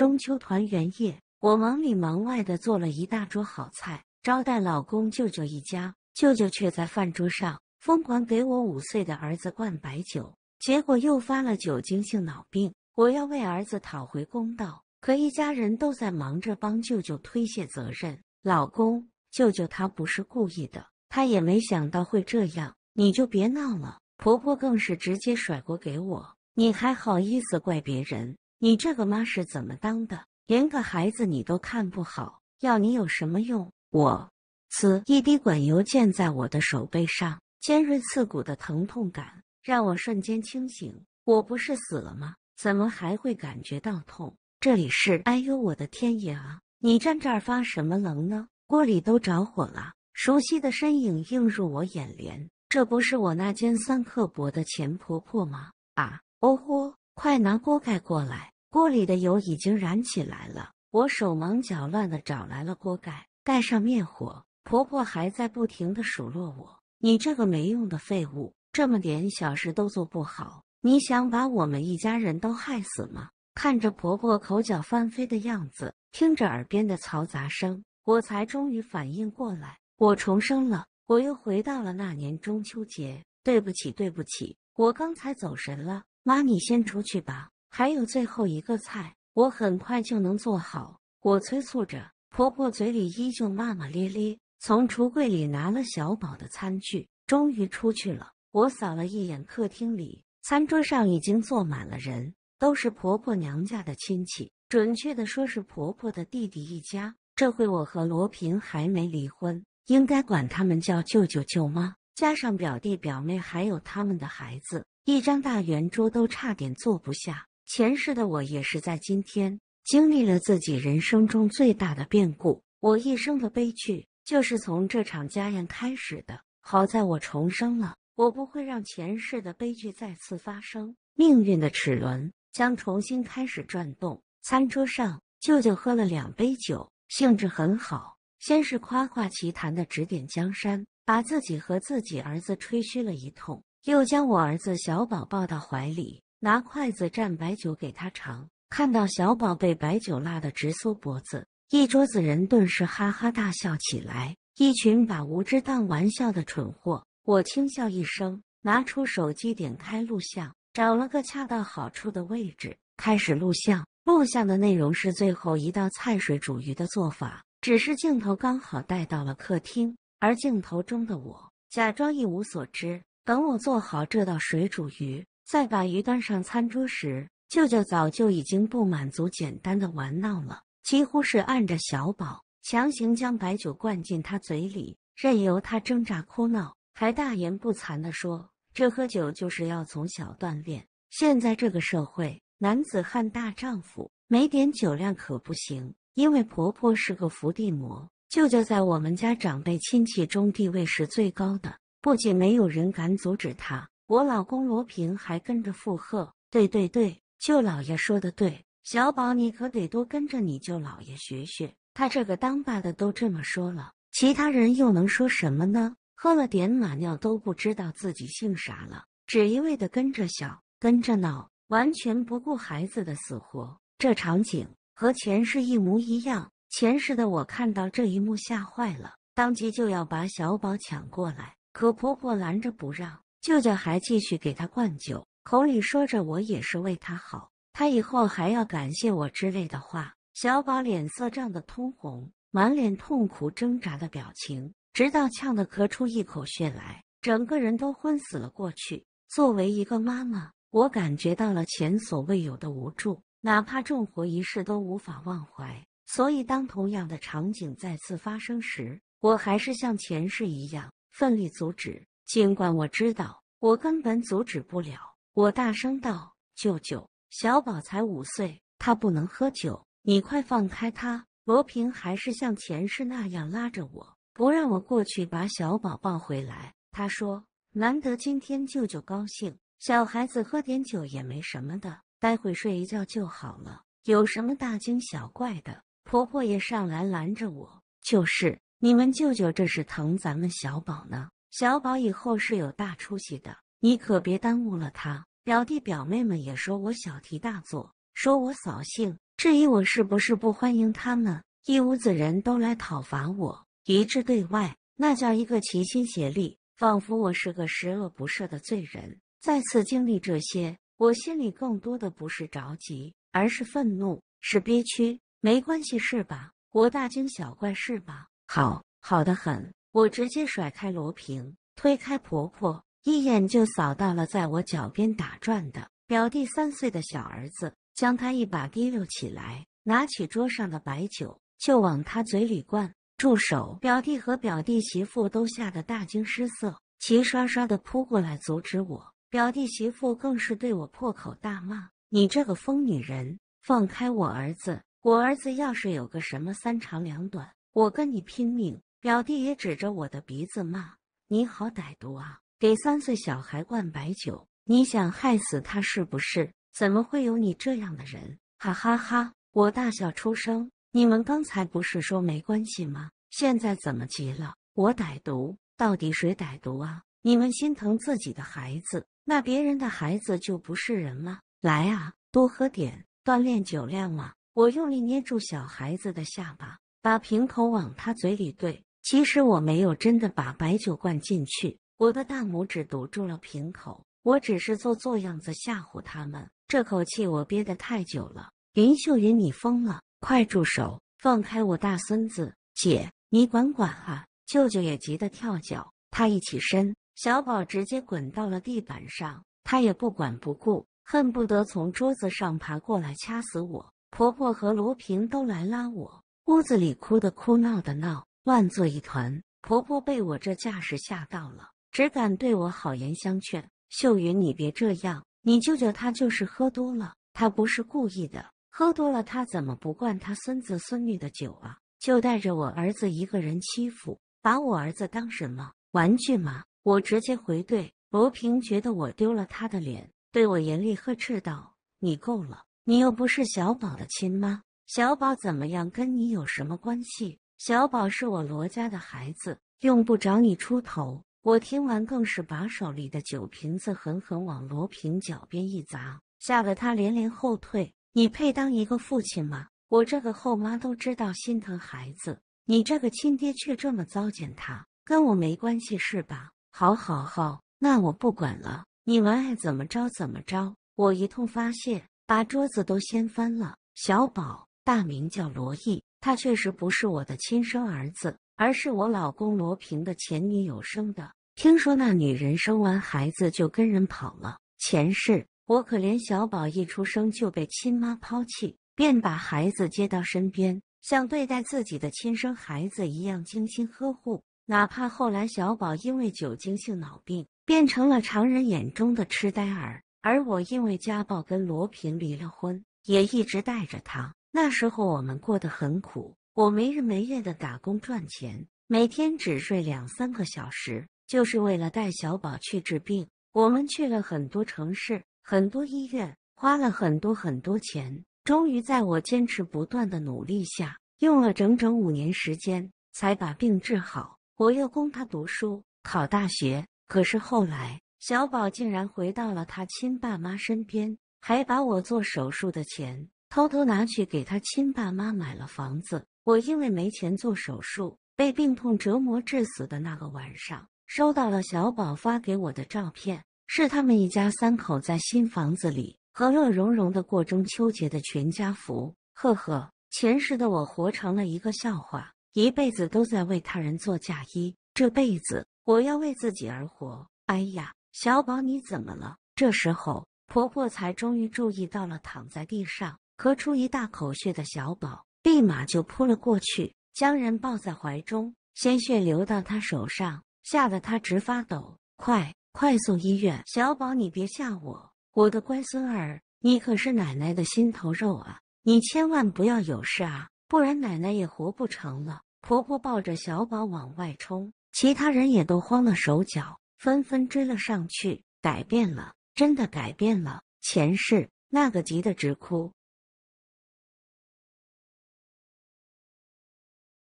中秋团圆夜，我忙里忙外的做了一大桌好菜，招待老公、舅舅一家。舅舅却在饭桌上疯狂给我五岁的儿子灌白酒，结果诱发了酒精性脑病。我要为儿子讨回公道，可一家人都在忙着帮舅舅推卸责任。老公、舅舅他不是故意的，他也没想到会这样，你就别闹了。婆婆更是直接甩锅给我，你还好意思怪别人？你这个妈是怎么当的？连个孩子你都看不好，要你有什么用？我，呲！一滴管油溅在我的手背上，尖锐刺骨的疼痛感让我瞬间清醒。我不是死了吗？怎么还会感觉到痛？这里是？哎呦我的天爷啊！你站这儿发什么愣呢？锅里都着火了！熟悉的身影映入我眼帘，这不是我那尖酸刻薄的钱婆婆吗？啊！哦豁！快拿锅盖过来！锅里的油已经燃起来了。我手忙脚乱的找来了锅盖，盖上灭火。婆婆还在不停的数落我：“你这个没用的废物，这么点小事都做不好，你想把我们一家人都害死吗？”看着婆婆口角翻飞的样子，听着耳边的嘈杂声，我才终于反应过来：我重生了，我又回到了那年中秋节。对不起，对不起，我刚才走神了。妈，你先出去吧，还有最后一个菜，我很快就能做好。我催促着婆婆，嘴里依旧骂骂咧咧，从橱柜里拿了小宝的餐具，终于出去了。我扫了一眼客厅里，餐桌上已经坐满了人，都是婆婆娘家的亲戚，准确的说是婆婆的弟弟一家。这回我和罗平还没离婚，应该管他们叫舅舅、舅妈，加上表弟、表妹，还有他们的孩子。一张大圆桌都差点坐不下。前世的我也是在今天经历了自己人生中最大的变故。我一生的悲剧就是从这场家宴开始的。好在我重生了，我不会让前世的悲剧再次发生。命运的齿轮将重新开始转动。餐桌上，舅舅喝了两杯酒，兴致很好，先是夸夸其谈的指点江山，把自己和自己儿子吹嘘了一通。又将我儿子小宝抱到怀里，拿筷子蘸白酒给他尝。看到小宝被白酒辣得直缩脖子，一桌子人顿时哈哈大笑起来。一群把无知当玩笑的蠢货。我轻笑一声，拿出手机，点开录像，找了个恰到好处的位置，开始录像。录像的内容是最后一道菜水煮鱼的做法，只是镜头刚好带到了客厅，而镜头中的我假装一无所知。等我做好这道水煮鱼，再把鱼端上餐桌时，舅舅早就已经不满足简单的玩闹了，几乎是按着小宝，强行将白酒灌进他嘴里，任由他挣扎哭闹，还大言不惭的说：“这喝酒就是要从小锻炼，现在这个社会，男子汉大丈夫，没点酒量可不行。”因为婆婆是个伏地魔，舅舅在我们家长辈亲戚中地位是最高的。不仅没有人敢阻止他，我老公罗平还跟着附和。对对对，舅老爷说的对，小宝你可得多跟着你舅老爷学学。他这个当爸的都这么说了，其他人又能说什么呢？喝了点马尿都不知道自己姓啥了，只一味的跟着笑，跟着闹，完全不顾孩子的死活。这场景和前世一模一样，前世的我看到这一幕吓坏了，当即就要把小宝抢过来。可婆婆拦着不让，舅舅还继续给她灌酒，口里说着“我也是为她好，她以后还要感谢我”之类的话。小宝脸色涨得通红，满脸痛苦挣扎的表情，直到呛得咳出一口血来，整个人都昏死了过去。作为一个妈妈，我感觉到了前所未有的无助，哪怕重活一世都无法忘怀。所以，当同样的场景再次发生时，我还是像前世一样。奋力阻止，尽管我知道我根本阻止不了。我大声道：“舅舅，小宝才五岁，他不能喝酒，你快放开他！”罗平还是像前世那样拉着我，不让我过去把小宝抱回来。他说：“难得今天舅舅高兴，小孩子喝点酒也没什么的，待会睡一觉就好了，有什么大惊小怪的？”婆婆也上来拦着我：“就是。”你们舅舅这是疼咱们小宝呢，小宝以后是有大出息的，你可别耽误了他。表弟表妹们也说我小题大做，说我扫兴，质疑我是不是不欢迎他们。一屋子人都来讨伐我，一致对外，那叫一个齐心协力，仿佛我是个十恶不赦的罪人。再次经历这些，我心里更多的不是着急，而是愤怒，是憋屈。没关系是吧？我大惊小怪是吧？好好的很，我直接甩开罗平，推开婆婆，一眼就扫到了在我脚边打转的表弟三岁的小儿子，将他一把提溜起来，拿起桌上的白酒就往他嘴里灌。住手！表弟和表弟媳妇都吓得大惊失色，齐刷刷的扑过来阻止我。表弟媳妇更是对我破口大骂：“你这个疯女人，放开我儿子！我儿子要是有个什么三长两短！”我跟你拼命！表弟也指着我的鼻子骂：“你好歹毒啊，给三岁小孩灌白酒，你想害死他是不是？怎么会有你这样的人？”哈哈哈！我大笑出声。你们刚才不是说没关系吗？现在怎么急了？我歹毒？到底谁歹毒啊？你们心疼自己的孩子，那别人的孩子就不是人吗？来啊，多喝点，锻炼酒量嘛！我用力捏住小孩子的下巴。把瓶口往他嘴里怼。其实我没有真的把白酒灌进去，我的大拇指堵住了瓶口，我只是做做样子吓唬他们。这口气我憋得太久了。林秀云，你疯了，快住手，放开我大孙子！姐，你管管啊！舅舅也急得跳脚，他一起身，小宝直接滚到了地板上，他也不管不顾，恨不得从桌子上爬过来掐死我。婆婆和罗平都来拉我。屋子里哭的哭，闹的闹，乱作一团。婆婆被我这架势吓到了，只敢对我好言相劝：“秀云，你别这样，你舅舅他就是喝多了，他不是故意的。喝多了他怎么不灌他孙子孙女的酒啊？就带着我儿子一个人欺负，把我儿子当什么玩具吗？”我直接回怼：“罗平，觉得我丢了他的脸，对我严厉呵斥道：你够了，你又不是小宝的亲妈。”小宝怎么样？跟你有什么关系？小宝是我罗家的孩子，用不着你出头。我听完更是把手里的酒瓶子狠狠往罗平脚边一砸，吓得他连连后退。你配当一个父亲吗？我这个后妈都知道心疼孩子，你这个亲爹却这么糟践他，跟我没关系是吧？好，好，好，那我不管了，你们爱怎么着怎么着。我一通发泄，把桌子都掀翻了。小宝。大名叫罗毅，他确实不是我的亲生儿子，而是我老公罗平的前女友生的。听说那女人生完孩子就跟人跑了。前世我可怜小宝一出生就被亲妈抛弃，便把孩子接到身边，像对待自己的亲生孩子一样精心呵护。哪怕后来小宝因为酒精性脑病变成了常人眼中的痴呆儿，而我因为家暴跟罗平离了婚，也一直带着他。那时候我们过得很苦，我没日没夜的打工赚钱，每天只睡两三个小时，就是为了带小宝去治病。我们去了很多城市、很多医院，花了很多很多钱，终于在我坚持不断的努力下，用了整整五年时间才把病治好。我要供他读书、考大学，可是后来小宝竟然回到了他亲爸妈身边，还把我做手术的钱。偷偷拿去给他亲爸妈买了房子。我因为没钱做手术，被病痛折磨致死的那个晚上，收到了小宝发给我的照片，是他们一家三口在新房子里和乐融融的过中秋节的全家福。呵呵，前世的我活成了一个笑话，一辈子都在为他人做嫁衣。这辈子我要为自己而活。哎呀，小宝你怎么了？这时候婆婆才终于注意到了躺在地上。咳出一大口血的小宝，立马就扑了过去，将人抱在怀中，鲜血流到他手上，吓得他直发抖。快，快送医院！小宝，你别吓我，我的乖孙儿，你可是奶奶的心头肉啊，你千万不要有事啊，不然奶奶也活不成了。婆婆抱着小宝往外冲，其他人也都慌了手脚，纷纷追了上去。改变了，真的改变了。前世那个急得直哭。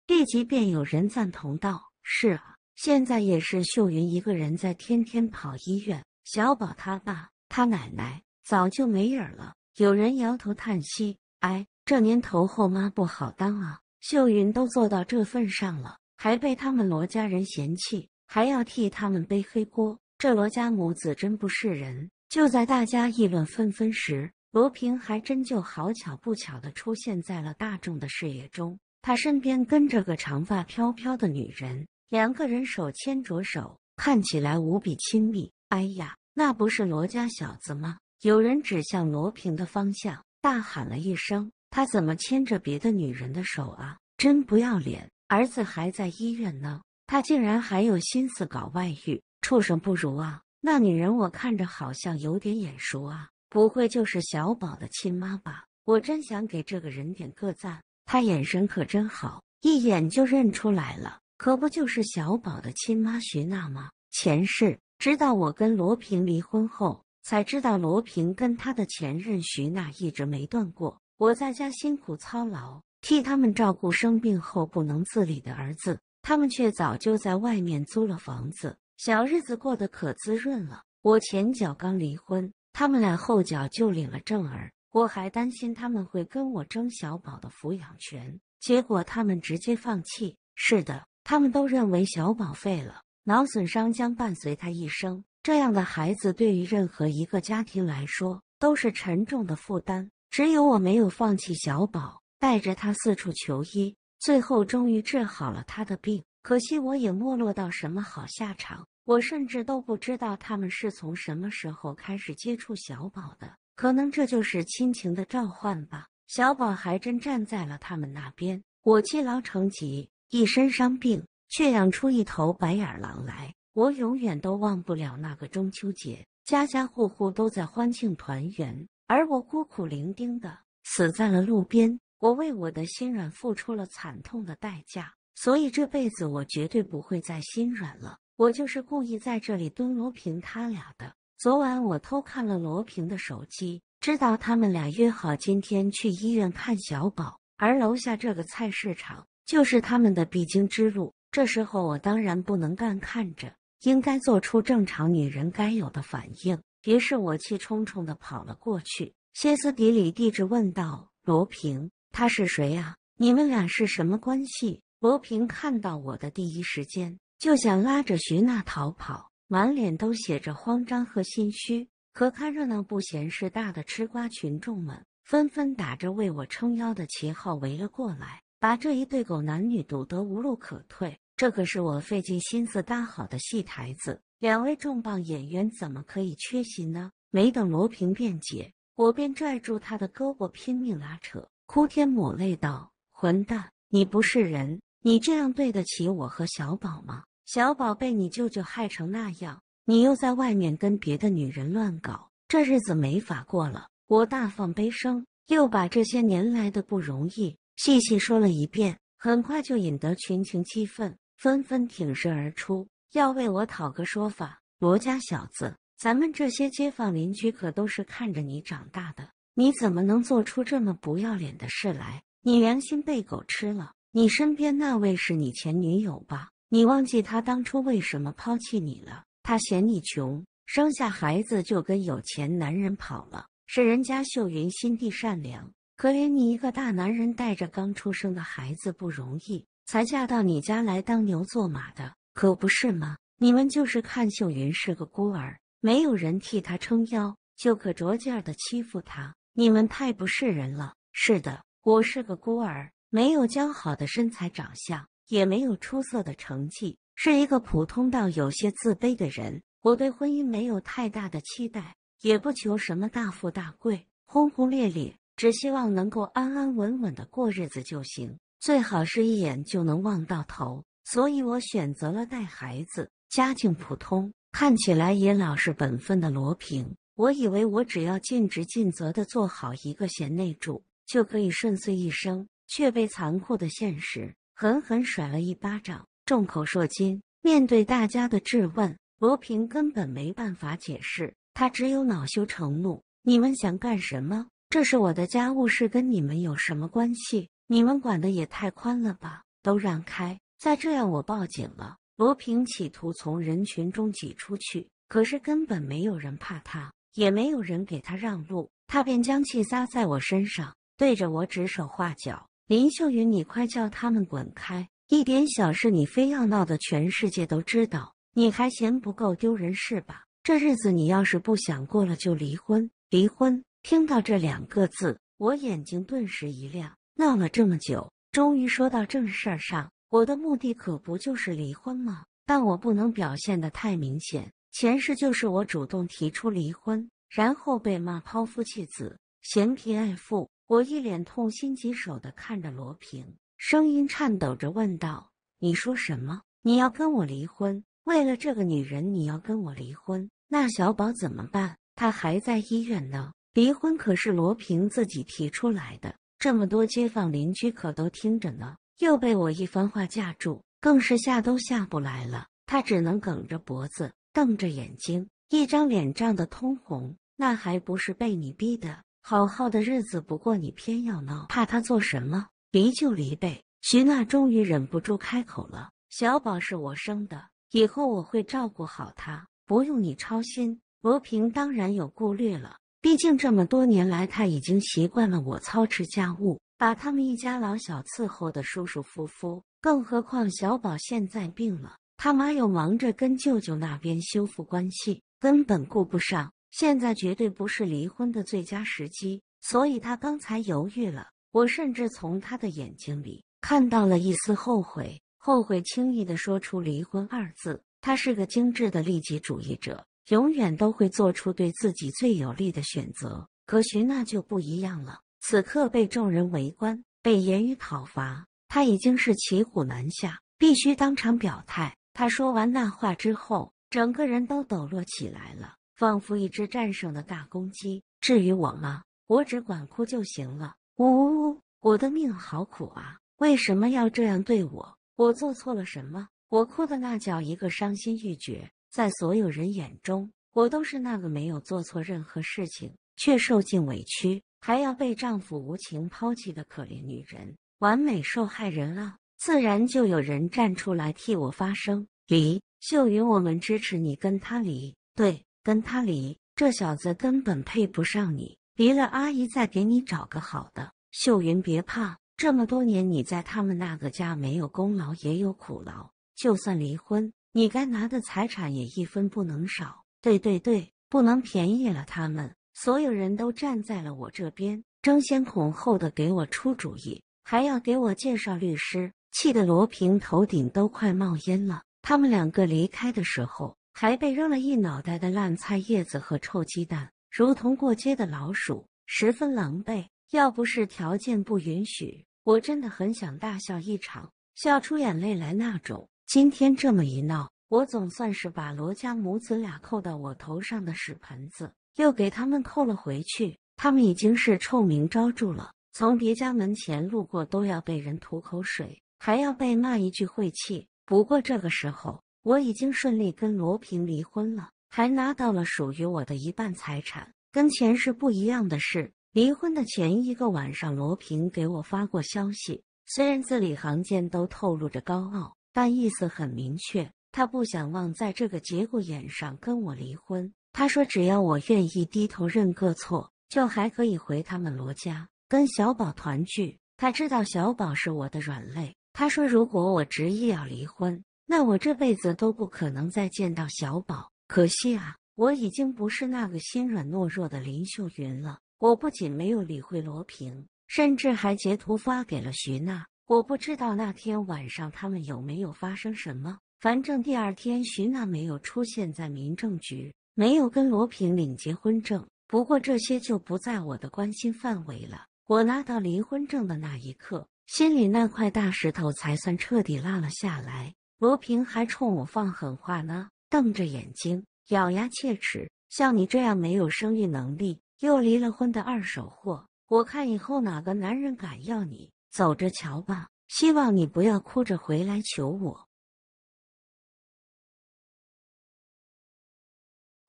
立即便有人赞同道：“是啊，现在也是秀云一个人在天天跑医院，小宝他爸他奶奶早就没影儿了。”有人摇头叹息：“哎，这年头后妈不好当啊！秀云都做到这份上了，还被他们罗家人嫌弃，还要替他们背黑锅，这罗家母子真不是人。”就在大家议论纷纷时，罗平还真就好巧不巧的出现在了大众的视野中。他身边跟着个长发飘飘的女人，两个人手牵着手，看起来无比亲密。哎呀，那不是罗家小子吗？有人指向罗平的方向，大喊了一声：“他怎么牵着别的女人的手啊？真不要脸！儿子还在医院呢，他竟然还有心思搞外遇，畜生不如啊！”那女人我看着好像有点眼熟啊，不会就是小宝的亲妈吧？我真想给这个人点个赞。他眼神可真好，一眼就认出来了，可不就是小宝的亲妈徐娜吗？前世知道我跟罗平离婚后，才知道罗平跟他的前任徐娜一直没断过。我在家辛苦操劳，替他们照顾生病后不能自理的儿子，他们却早就在外面租了房子，小日子过得可滋润了。我前脚刚离婚，他们俩后脚就领了证儿。我还担心他们会跟我争小宝的抚养权，结果他们直接放弃。是的，他们都认为小宝废了，脑损伤将伴随他一生。这样的孩子对于任何一个家庭来说都是沉重的负担。只有我没有放弃小宝，带着他四处求医，最后终于治好了他的病。可惜我也没落到什么好下场，我甚至都不知道他们是从什么时候开始接触小宝的。可能这就是亲情的召唤吧。小宝还真站在了他们那边。我积劳成疾，一身伤病，却养出一头白眼狼来。我永远都忘不了那个中秋节，家家户户都在欢庆团圆，而我孤苦伶仃的死在了路边。我为我的心软付出了惨痛的代价，所以这辈子我绝对不会再心软了。我就是故意在这里蹲罗平他俩的。昨晚我偷看了罗平的手机，知道他们俩约好今天去医院看小宝，而楼下这个菜市场就是他们的必经之路。这时候我当然不能干看着，应该做出正常女人该有的反应。于是，我气冲冲地跑了过去，歇斯底里地质问道：“罗平，他是谁呀？你们俩是什么关系？”罗平看到我的第一时间就想拉着徐娜逃跑。满脸都写着慌张和心虚，可看热闹不嫌事大的吃瓜群众们纷纷打着为我撑腰的旗号围了过来，把这一对狗男女堵得无路可退。这可是我费尽心思搭好的戏台子，两位重磅演员怎么可以缺席呢？没等罗平辩解，我便拽住他的胳膊拼命拉扯，哭天抹泪道：“混蛋，你不是人！你这样对得起我和小宝吗？”小宝被你舅舅害成那样，你又在外面跟别的女人乱搞，这日子没法过了。我大放悲声，又把这些年来的不容易细细说了一遍，很快就引得群情激愤，纷纷挺身而出，要为我讨个说法。罗家小子，咱们这些街坊邻居可都是看着你长大的，你怎么能做出这么不要脸的事来？你良心被狗吃了！你身边那位是你前女友吧？你忘记他当初为什么抛弃你了？他嫌你穷，生下孩子就跟有钱男人跑了。是人家秀云心地善良，可怜你一个大男人带着刚出生的孩子不容易，才嫁到你家来当牛做马的，可不是吗？你们就是看秀云是个孤儿，没有人替她撑腰，就可着劲儿的欺负她。你们太不是人了！是的，我是个孤儿，没有姣好的身材长相。也没有出色的成绩，是一个普通到有些自卑的人。我对婚姻没有太大的期待，也不求什么大富大贵、轰轰烈烈，只希望能够安安稳稳的过日子就行，最好是一眼就能望到头。所以我选择了带孩子，家境普通，看起来也老实本分的罗平。我以为我只要尽职尽责的做好一个贤内助，就可以顺遂一生，却被残酷的现实。狠狠甩了一巴掌。众口铄金，面对大家的质问，罗平根本没办法解释，他只有恼羞成怒：“你们想干什么？这是我的家务事，跟你们有什么关系？你们管的也太宽了吧！都让开！再这样，我报警了！”罗平企图从人群中挤出去，可是根本没有人怕他，也没有人给他让路。他便将气撒在我身上，对着我指手画脚。林秀云，你快叫他们滚开！一点小事你非要闹得全世界都知道，你还嫌不够丢人是吧？这日子你要是不想过了，就离婚！离婚！听到这两个字，我眼睛顿时一亮。闹了这么久，终于说到正事儿上。我的目的可不就是离婚吗？但我不能表现的太明显。前世就是我主动提出离婚，然后被骂抛夫弃子、嫌贫爱富。我一脸痛心疾首的看着罗平，声音颤抖着问道：“你说什么？你要跟我离婚？为了这个女人，你要跟我离婚？那小宝怎么办？他还在医院呢。离婚可是罗平自己提出来的，这么多街坊邻居可都听着呢。”又被我一番话架住，更是下都下不来了。他只能梗着脖子，瞪着眼睛，一张脸涨得通红。那还不是被你逼的？好好的日子不过，你偏要闹，怕他做什么？离就离呗！徐娜终于忍不住开口了：“小宝是我生的，以后我会照顾好他，不用你操心。”罗平当然有顾虑了，毕竟这么多年来，他已经习惯了我操持家务，把他们一家老小伺候的舒舒服服。更何况小宝现在病了，他妈又忙着跟舅舅那边修复关系，根本顾不上。现在绝对不是离婚的最佳时机，所以他刚才犹豫了。我甚至从他的眼睛里看到了一丝后悔，后悔轻易的说出离婚二字。他是个精致的利己主义者，永远都会做出对自己最有利的选择。可徐娜就不一样了，此刻被众人围观，被言语讨伐，他已经是骑虎难下，必须当场表态。他说完那话之后，整个人都抖落起来了。仿佛一只战胜的大公鸡。至于我吗？我只管哭就行了。呜呜呜！我的命好苦啊！为什么要这样对我？我做错了什么？我哭的那叫一个伤心欲绝。在所有人眼中，我都是那个没有做错任何事情，却受尽委屈，还要被丈夫无情抛弃的可怜女人，完美受害人啊！自然就有人站出来替我发声。离秀云，我们支持你跟他离。对。跟他离，这小子根本配不上你。离了，阿姨再给你找个好的。秀云，别怕，这么多年你在他们那个家没有功劳也有苦劳，就算离婚，你该拿的财产也一分不能少。对对对，不能便宜了他们。所有人都站在了我这边，争先恐后的给我出主意，还要给我介绍律师，气得罗平头顶都快冒烟了。他们两个离开的时候。还被扔了一脑袋的烂菜叶子和臭鸡蛋，如同过街的老鼠，十分狼狈。要不是条件不允许，我真的很想大笑一场，笑出眼泪来那种。今天这么一闹，我总算是把罗家母子俩扣到我头上的屎盆子又给他们扣了回去。他们已经是臭名昭著了，从别家门前路过都要被人吐口水，还要被骂一句晦气。不过这个时候。我已经顺利跟罗平离婚了，还拿到了属于我的一半财产。跟前世不一样的是，离婚的前一个晚上，罗平给我发过消息，虽然字里行间都透露着高傲，但意思很明确，他不想忘在这个节骨眼上跟我离婚。他说，只要我愿意低头认个错，就还可以回他们罗家跟小宝团聚。他知道小宝是我的软肋，他说，如果我执意要离婚。那我这辈子都不可能再见到小宝，可惜啊，我已经不是那个心软懦弱的林秀云了。我不仅没有理会罗平，甚至还截图发给了徐娜。我不知道那天晚上他们有没有发生什么，反正第二天徐娜没有出现在民政局，没有跟罗平领结婚证。不过这些就不在我的关心范围了。我拿到离婚证的那一刻，心里那块大石头才算彻底拉了下来。罗平还冲我放狠话呢，瞪着眼睛，咬牙切齿。像你这样没有生育能力又离了婚的二手货，我看以后哪个男人敢要你？走着瞧吧！希望你不要哭着回来求我。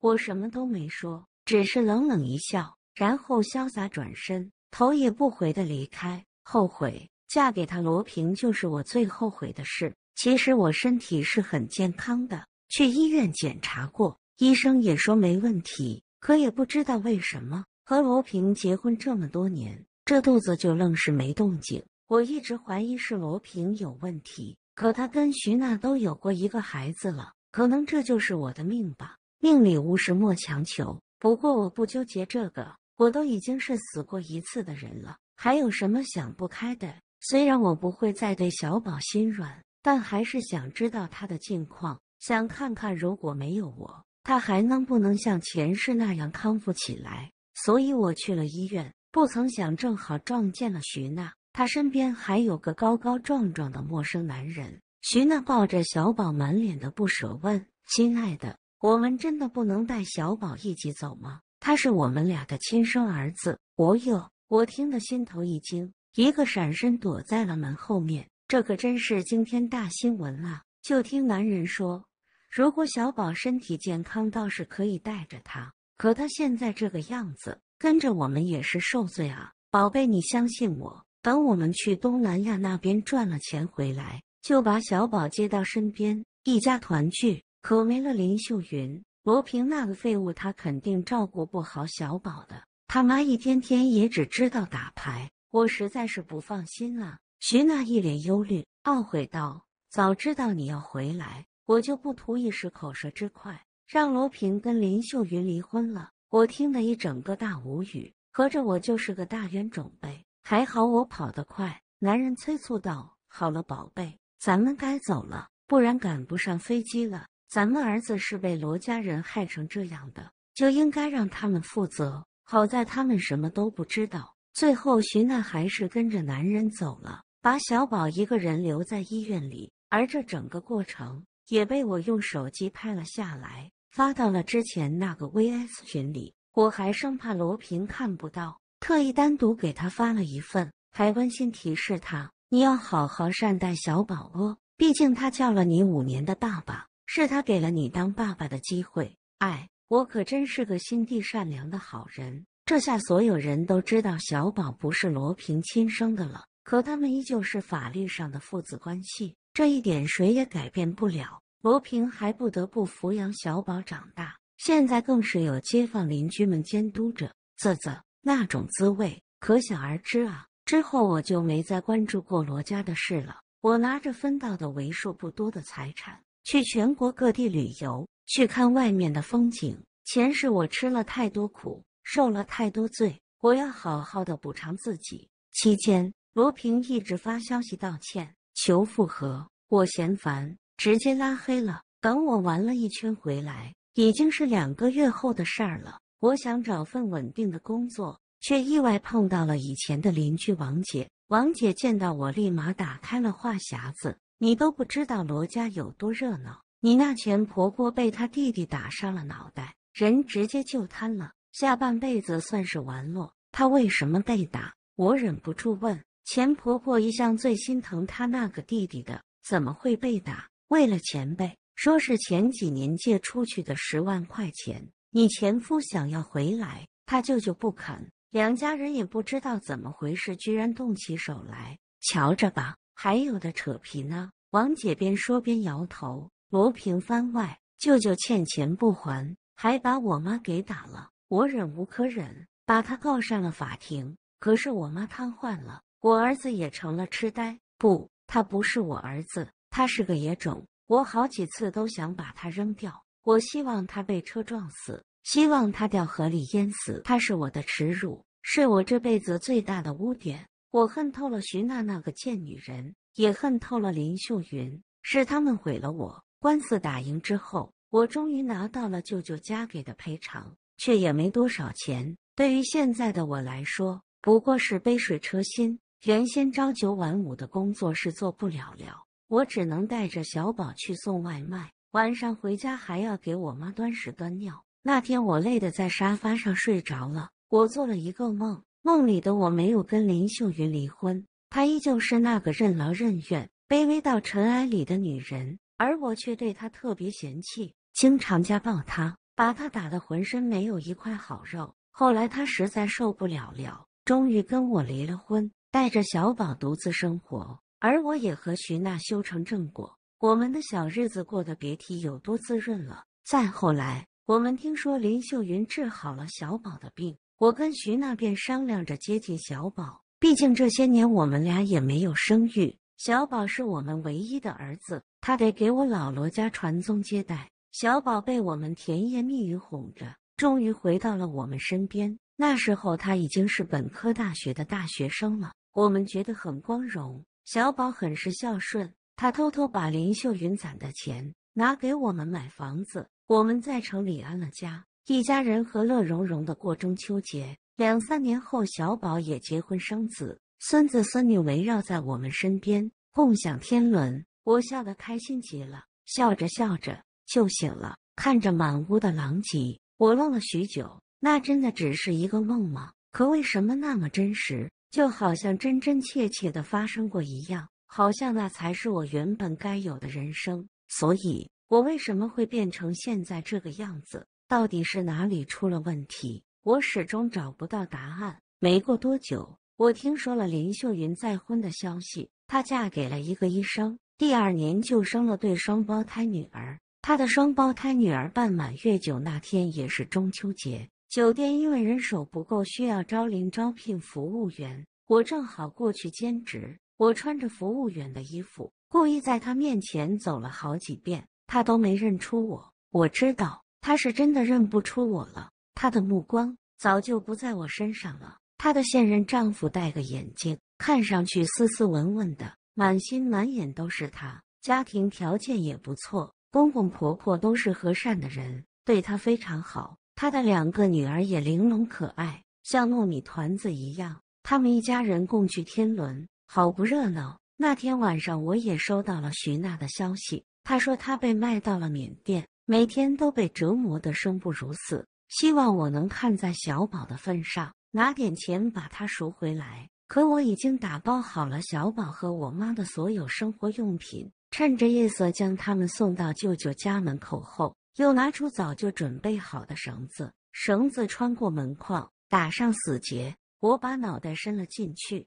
我什么都没说，只是冷冷一笑，然后潇洒转身，头也不回的离开。后悔嫁给他罗平，就是我最后悔的事。其实我身体是很健康的，去医院检查过，医生也说没问题。可也不知道为什么，和罗平结婚这么多年，这肚子就愣是没动静。我一直怀疑是罗平有问题，可他跟徐娜都有过一个孩子了，可能这就是我的命吧。命里无时莫强求。不过我不纠结这个，我都已经是死过一次的人了，还有什么想不开的？虽然我不会再对小宝心软。但还是想知道他的近况，想看看如果没有我，他还能不能像前世那样康复起来。所以，我去了医院，不曾想正好撞见了徐娜，她身边还有个高高壮壮的陌生男人。徐娜抱着小宝，满脸的不舍，问：“亲爱的，我们真的不能带小宝一起走吗？他是我们俩的亲生儿子。”我有，我听得心头一惊，一个闪身躲在了门后面。这可真是惊天大新闻了！就听男人说，如果小宝身体健康，倒是可以带着他。可他现在这个样子，跟着我们也是受罪啊！宝贝，你相信我，等我们去东南亚那边赚了钱回来，就把小宝接到身边，一家团聚。可没了林秀云、罗平那个废物，他肯定照顾不好小宝的。他妈一天天也只知道打牌，我实在是不放心啊！徐娜一脸忧虑，懊悔道：“早知道你要回来，我就不图一时口舌之快，让罗平跟林秀云离婚了。我听得一整个大无语，合着我就是个大冤种呗。还好我跑得快。”男人催促道：“好了，宝贝，咱们该走了，不然赶不上飞机了。咱们儿子是被罗家人害成这样的，就应该让他们负责。好在他们什么都不知道。”最后，徐娜还是跟着男人走了。把小宝一个人留在医院里，而这整个过程也被我用手机拍了下来，发到了之前那个 v s 群里。我还生怕罗平看不到，特意单独给他发了一份，还温馨提示他：“你要好好善待小宝哦，毕竟他叫了你五年的爸爸，是他给了你当爸爸的机会。”哎，我可真是个心地善良的好人。这下所有人都知道小宝不是罗平亲生的了。可他们依旧是法律上的父子关系，这一点谁也改变不了。罗平还不得不抚养小宝长大，现在更是有街坊邻居们监督着，啧啧，那种滋味可想而知啊！之后我就没再关注过罗家的事了。我拿着分到的为数不多的财产，去全国各地旅游，去看外面的风景。前世我吃了太多苦，受了太多罪，我要好好的补偿自己。期间。罗平一直发消息道歉，求复合，我嫌烦，直接拉黑了。等我玩了一圈回来，已经是两个月后的事儿了。我想找份稳定的工作，却意外碰到了以前的邻居王姐。王姐见到我，立马打开了话匣子：“你都不知道罗家有多热闹，你那前婆婆被他弟弟打伤了脑袋，人直接就瘫了，下半辈子算是完落。她为什么被打？我忍不住问。钱婆婆一向最心疼她那个弟弟的，怎么会被打？为了钱呗，说是前几年借出去的十万块钱，你前夫想要回来，他舅舅不肯，两家人也不知道怎么回事，居然动起手来。瞧着吧，还有的扯皮呢。王姐边说边摇头。罗平番外，舅舅欠钱不还，还把我妈给打了，我忍无可忍，把他告上了法庭，可是我妈瘫痪了。我儿子也成了痴呆，不，他不是我儿子，他是个野种。我好几次都想把他扔掉，我希望他被车撞死，希望他掉河里淹死。他是我的耻辱，是我这辈子最大的污点。我恨透了徐娜那个贱女人，也恨透了林秀云，是他们毁了我。官司打赢之后，我终于拿到了舅舅家给的赔偿，却也没多少钱。对于现在的我来说，不过是杯水车薪。原先朝九晚五的工作是做不了了，我只能带着小宝去送外卖。晚上回家还要给我妈端屎端尿。那天我累得在沙发上睡着了。我做了一个梦，梦里的我没有跟林秀云离婚，她依旧是那个任劳任怨、卑微到尘埃里的女人，而我却对她特别嫌弃，经常家暴她，把她打得浑身没有一块好肉。后来她实在受不了了，终于跟我离了婚。带着小宝独自生活，而我也和徐娜修成正果，我们的小日子过得别提有多滋润了。再后来，我们听说林秀云治好了小宝的病，我跟徐娜便商量着接近小宝。毕竟这些年我们俩也没有生育，小宝是我们唯一的儿子，他得给我老罗家传宗接代。小宝被我们甜言蜜语哄着，终于回到了我们身边。那时候他已经是本科大学的大学生了。我们觉得很光荣，小宝很是孝顺，他偷偷把林秀云攒的钱拿给我们买房子。我们在城里安了家，一家人和乐融融的过中秋节。两三年后，小宝也结婚生子，孙子孙女围绕在我们身边，共享天伦。我笑得开心极了，笑着笑着就醒了，看着满屋的狼藉，我愣了许久。那真的只是一个梦吗？可为什么那么真实？就好像真真切切的发生过一样，好像那才是我原本该有的人生。所以，我为什么会变成现在这个样子？到底是哪里出了问题？我始终找不到答案。没过多久，我听说了林秀云再婚的消息，她嫁给了一个医生。第二年就生了对双胞胎女儿。她的双胞胎女儿办满月酒那天，也是中秋节。酒店因为人手不够，需要招零招聘服务员，我正好过去兼职。我穿着服务员的衣服，故意在他面前走了好几遍，他都没认出我。我知道他是真的认不出我了，他的目光早就不在我身上了。她的现任丈夫戴个眼镜，看上去斯斯文文的，满心满眼都是他。家庭条件也不错，公公婆婆都是和善的人，对她非常好。他的两个女儿也玲珑可爱，像糯米团子一样。他们一家人共聚天伦，好不热闹。那天晚上，我也收到了徐娜的消息，她说她被卖到了缅甸，每天都被折磨得生不如死。希望我能看在小宝的份上，拿点钱把她赎回来。可我已经打包好了小宝和我妈的所有生活用品，趁着夜色将他们送到舅舅家门口后。又拿出早就准备好的绳子，绳子穿过门框，打上死结。我把脑袋伸了进去，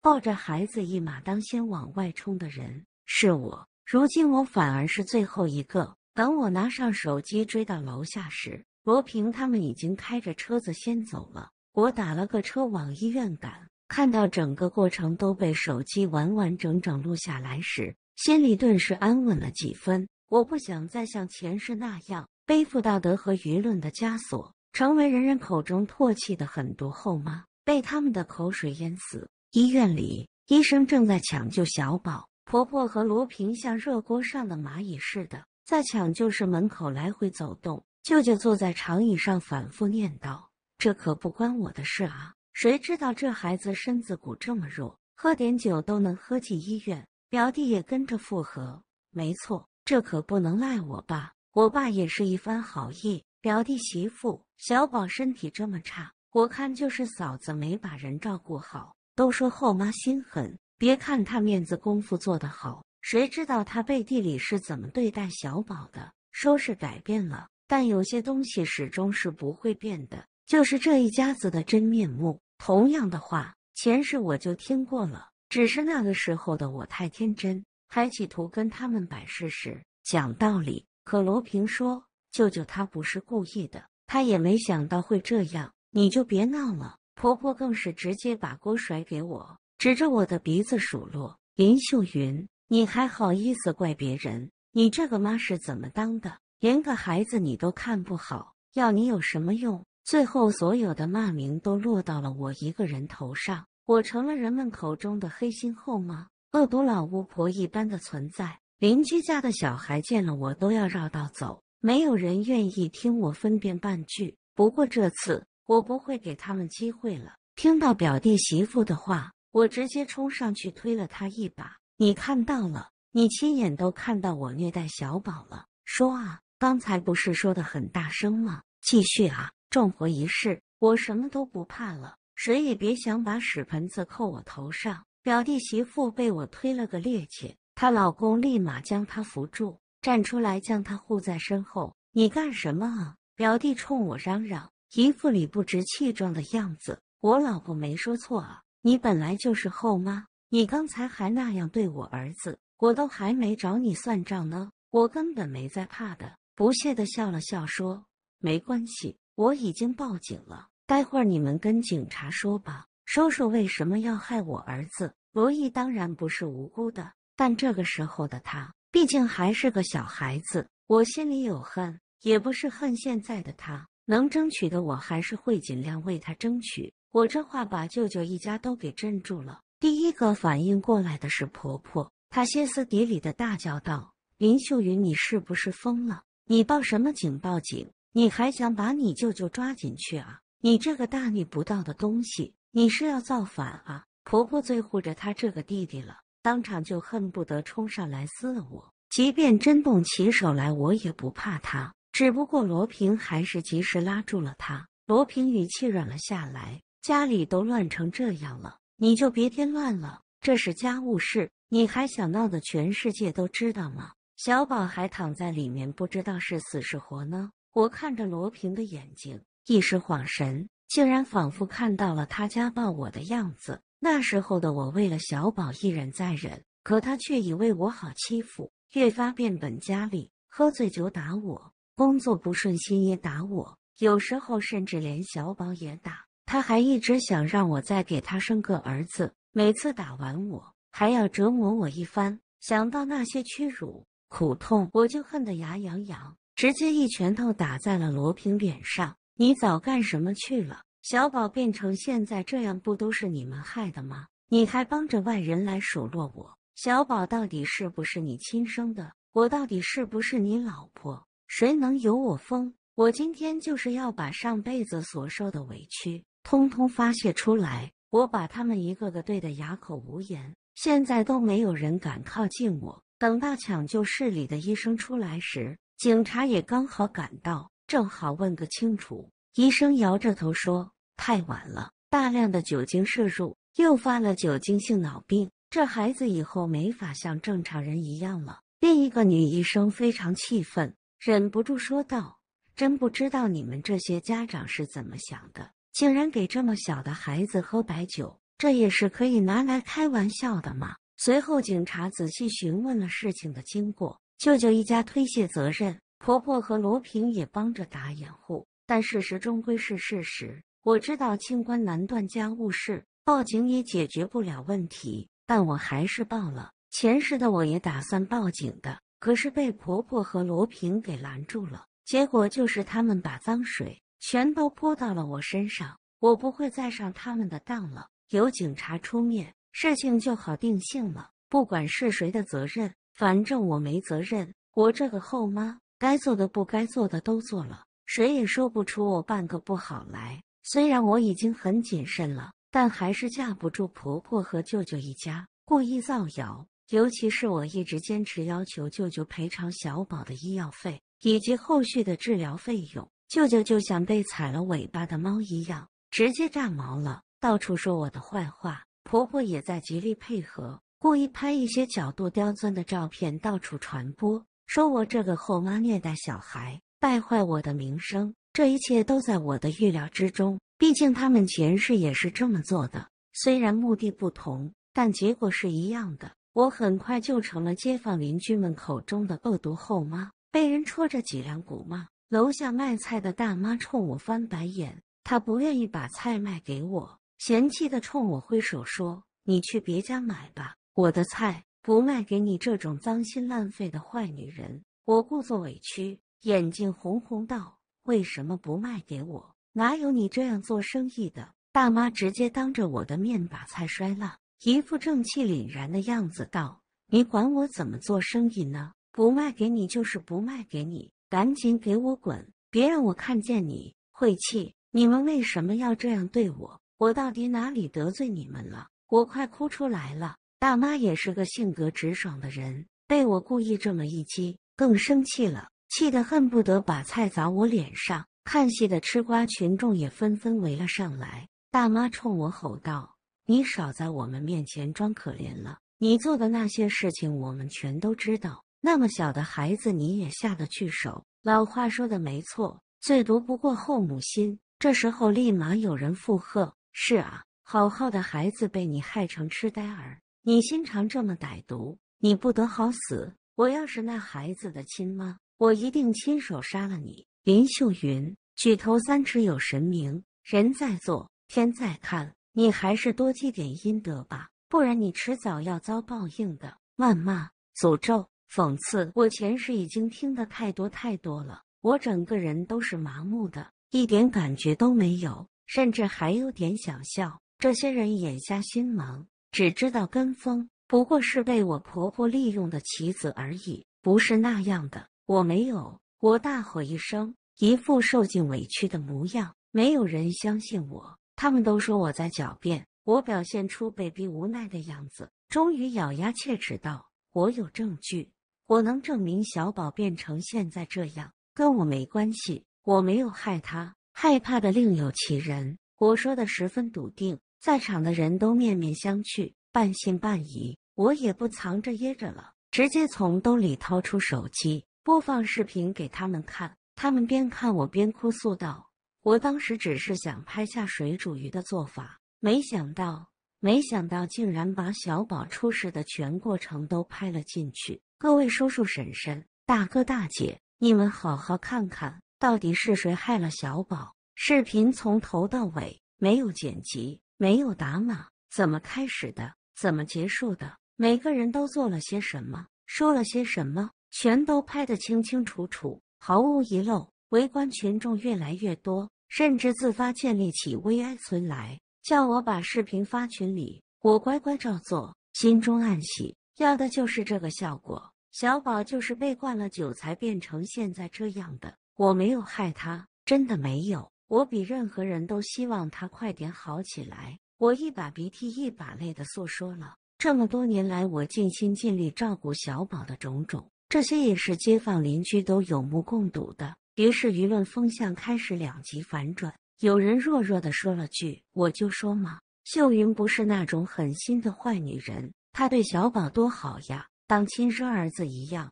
抱着孩子一马当先往外冲的人是我。如今我反而是最后一个。等我拿上手机追到楼下时，罗平他们已经开着车子先走了。我打了个车往医院赶，看到整个过程都被手机完完整整录下来时。心里顿时安稳了几分。我不想再像前世那样背负道德和舆论的枷锁，成为人人口中唾弃的狠毒后妈，被他们的口水淹死。医院里，医生正在抢救小宝，婆婆和罗平像热锅上的蚂蚁似的，在抢救室门口来回走动。舅舅坐在长椅上，反复念叨：“这可不关我的事啊！谁知道这孩子身子骨这么弱，喝点酒都能喝进医院。”表弟也跟着附和，没错，这可不能赖我爸，我爸也是一番好意。表弟媳妇小宝身体这么差，我看就是嫂子没把人照顾好。都说后妈心狠，别看她面子功夫做得好，谁知道她背地里是怎么对待小宝的？说是改变了，但有些东西始终是不会变的，就是这一家子的真面目。同样的话，前世我就听过了。只是那个时候的我太天真，还企图跟他们摆事实、讲道理。可罗平说：“舅舅他不是故意的，他也没想到会这样，你就别闹了。”婆婆更是直接把锅甩给我，指着我的鼻子数落：“林秀云，你还好意思怪别人？你这个妈是怎么当的？连个孩子你都看不好，要你有什么用？最后所有的骂名都落到了我一个人头上。”我成了人们口中的黑心后妈、恶毒老巫婆一般的存在。邻居家的小孩见了我都要绕道走，没有人愿意听我分辨半句。不过这次我不会给他们机会了。听到表弟媳妇的话，我直接冲上去推了他一把。你看到了，你亲眼都看到我虐待小宝了。说啊，刚才不是说的很大声吗？继续啊，重活一世，我什么都不怕了。谁也别想把屎盆子扣我头上！表弟媳妇被我推了个趔趄，她老公立马将她扶住，站出来将她护在身后。你干什么啊？表弟冲我嚷嚷，一副理不直气壮的样子。我老婆没说错啊，你本来就是后妈，你刚才还那样对我儿子，我都还没找你算账呢。我根本没在怕的，不屑的笑了笑说：“没关系，我已经报警了。”待会儿你们跟警察说吧，说说为什么要害我儿子。罗毅当然不是无辜的，但这个时候的他，毕竟还是个小孩子。我心里有恨，也不是恨现在的他，能争取的我还是会尽量为他争取。我这话把舅舅一家都给镇住了。第一个反应过来的是婆婆，她歇斯底里的大叫道：“林秀云，你是不是疯了？你报什么警？报警？你还想把你舅舅抓进去啊？”你这个大逆不道的东西，你是要造反啊？婆婆最护着她这个弟弟了，当场就恨不得冲上来撕了我。即便真动起手来，我也不怕他。只不过罗平还是及时拉住了他。罗平语气软了下来：“家里都乱成这样了，你就别添乱了。这是家务事，你还想闹得全世界都知道吗？小宝还躺在里面，不知道是死是活呢。”我看着罗平的眼睛。一时恍神，竟然仿佛看到了他家暴我的样子。那时候的我为了小宝一忍再忍，可他却以为我好欺负，越发变本加厉，喝醉酒打我，工作不顺心也打我，有时候甚至连小宝也打。他还一直想让我再给他生个儿子。每次打完我，还要折磨我一番。想到那些屈辱、苦痛，我就恨得牙痒痒，直接一拳头打在了罗平脸上。你早干什么去了？小宝变成现在这样，不都是你们害的吗？你还帮着外人来数落我？小宝到底是不是你亲生的？我到底是不是你老婆？谁能有我疯？我今天就是要把上辈子所受的委屈，通通发泄出来。我把他们一个个对得哑口无言，现在都没有人敢靠近我。等到抢救室里的医生出来时，警察也刚好赶到。正好问个清楚。医生摇着头说：“太晚了，大量的酒精摄入诱发了酒精性脑病，这孩子以后没法像正常人一样了。”另一个女医生非常气愤，忍不住说道：“真不知道你们这些家长是怎么想的，竟然给这么小的孩子喝白酒，这也是可以拿来开玩笑的吗？”随后，警察仔细询问了事情的经过，舅舅一家推卸责任。婆婆和罗平也帮着打掩护，但事实终归是事实。我知道清官难断家务事，报警也解决不了问题，但我还是报了。前世的我也打算报警的，可是被婆婆和罗平给拦住了。结果就是他们把脏水全都泼到了我身上。我不会再上他们的当了。有警察出面，事情就好定性了。不管是谁的责任，反正我没责任。我这个后妈。该做的不该做的都做了，谁也说不出我半个不好来。虽然我已经很谨慎了，但还是架不住婆婆和舅舅一家故意造谣。尤其是我一直坚持要求舅舅赔偿小宝的医药费以及后续的治疗费用，舅舅就像被踩了尾巴的猫一样，直接炸毛了，到处说我的坏话。婆婆也在极力配合，故意拍一些角度刁钻的照片，到处传播。说我这个后妈虐待小孩，败坏我的名声，这一切都在我的预料之中。毕竟他们前世也是这么做的，虽然目的不同，但结果是一样的。我很快就成了街坊邻居们口中的恶毒后妈，被人戳着脊梁骨骂。楼下卖菜的大妈冲我翻白眼，她不愿意把菜卖给我，嫌弃的冲我挥手说：“你去别家买吧，我的菜。”不卖给你这种脏心烂肺的坏女人！我故作委屈，眼睛红红道：“为什么不卖给我？哪有你这样做生意的？”大妈直接当着我的面把菜摔烂，一副正气凛然的样子道：“你管我怎么做生意呢？不卖给你就是不卖给你，赶紧给我滚！别让我看见你，晦气！你们为什么要这样对我？我到底哪里得罪你们了？我快哭出来了。”大妈也是个性格直爽的人，被我故意这么一激，更生气了，气得恨不得把菜砸我脸上。看戏的吃瓜群众也纷纷围了上来。大妈冲我吼道：“你少在我们面前装可怜了！你做的那些事情，我们全都知道。那么小的孩子，你也下得去手？老话说的没错，最毒不过后母心。”这时候，立马有人附和：“是啊，好好的孩子被你害成痴呆儿。”你心肠这么歹毒，你不得好死！我要是那孩子的亲妈，我一定亲手杀了你，林秀云！举头三尺有神明，人在做，天在看，你还是多积点阴德吧，不然你迟早要遭报应的！谩骂、诅咒、讽刺，我前世已经听得太多太多了，我整个人都是麻木的，一点感觉都没有，甚至还有点想笑。这些人眼瞎心盲。只知道跟风，不过是被我婆婆利用的棋子而已。不是那样的，我没有。我大吼一声，一副受尽委屈的模样。没有人相信我，他们都说我在狡辩。我表现出被逼无奈的样子，终于咬牙切齿道：“我有证据，我能证明小宝变成现在这样跟我没关系，我没有害他，害怕的另有其人。”我说的十分笃定。在场的人都面面相觑，半信半疑。我也不藏着掖着了，直接从兜里掏出手机，播放视频给他们看。他们边看我边哭诉道：“我当时只是想拍下水煮鱼的做法，没想到，没想到竟然把小宝出事的全过程都拍了进去。”各位叔叔、婶婶、大哥、大姐，你们好好看看，到底是谁害了小宝？视频从头到尾没有剪辑。没有打码，怎么开始的？怎么结束的？每个人都做了些什么？说了些什么？全都拍的清清楚楚，毫无遗漏。围观群众越来越多，甚至自发建立起 VI 存来，叫我把视频发群里。我乖乖照做，心中暗喜，要的就是这个效果。小宝就是被灌了酒才变成现在这样的，我没有害他，真的没有。我比任何人都希望他快点好起来。我一把鼻涕一把泪的诉说了这么多年来我尽心尽力照顾小宝的种种，这些也是街坊邻居都有目共睹的。于是舆论风向开始两极反转，有人弱弱的说了句：“我就说嘛，秀云不是那种狠心的坏女人，她对小宝多好呀，当亲生儿子一样。”